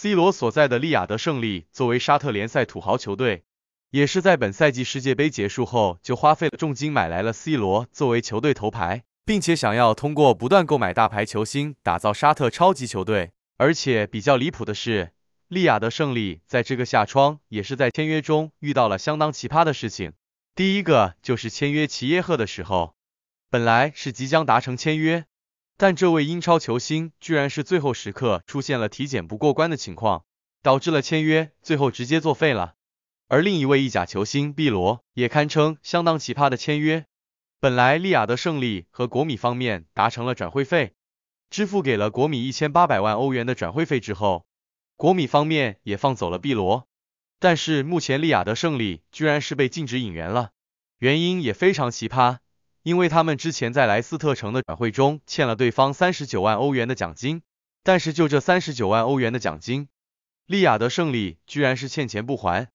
C 罗所在的利雅得胜利作为沙特联赛土豪球队，也是在本赛季世界杯结束后就花费了重金买来了 C 罗作为球队头牌，并且想要通过不断购买大牌球星打造沙特超级球队。而且比较离谱的是，利雅得胜利在这个夏窗也是在签约中遇到了相当奇葩的事情。第一个就是签约齐耶赫的时候，本来是即将达成签约。但这位英超球星居然是最后时刻出现了体检不过关的情况，导致了签约最后直接作废了。而另一位意甲球星碧罗也堪称相当奇葩的签约。本来利雅得胜利和国米方面达成了转会费，支付给了国米一千八百万欧元的转会费之后，国米方面也放走了碧罗。但是目前利雅得胜利居然是被禁止引援了，原因也非常奇葩。因为他们之前在莱斯特城的转会中欠了对方三十九万欧元的奖金，但是就这三十九万欧元的奖金，利雅得胜利居然是欠钱不还，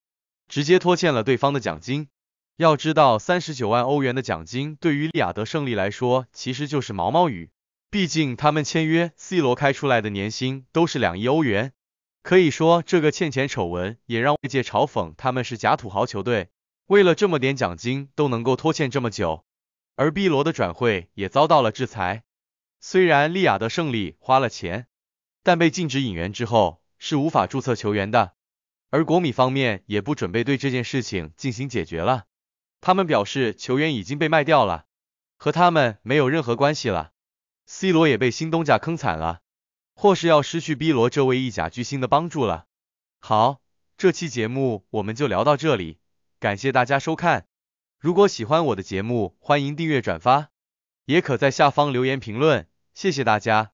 直接拖欠了对方的奖金。要知道，三十九万欧元的奖金对于利雅得胜利来说，其实就是毛毛雨，毕竟他们签约 C 罗开出来的年薪都是两亿欧元，可以说这个欠钱丑闻也让外界嘲讽他们是假土豪球队，为了这么点奖金都能够拖欠这么久。而碧罗的转会也遭到了制裁，虽然利亚得胜利花了钱，但被禁止引援之后是无法注册球员的。而国米方面也不准备对这件事情进行解决了，他们表示球员已经被卖掉了，和他们没有任何关系了。C 罗也被新东家坑惨了，或是要失去 B 罗这位意甲巨星的帮助了。好，这期节目我们就聊到这里，感谢大家收看。如果喜欢我的节目，欢迎订阅转发，也可在下方留言评论，谢谢大家。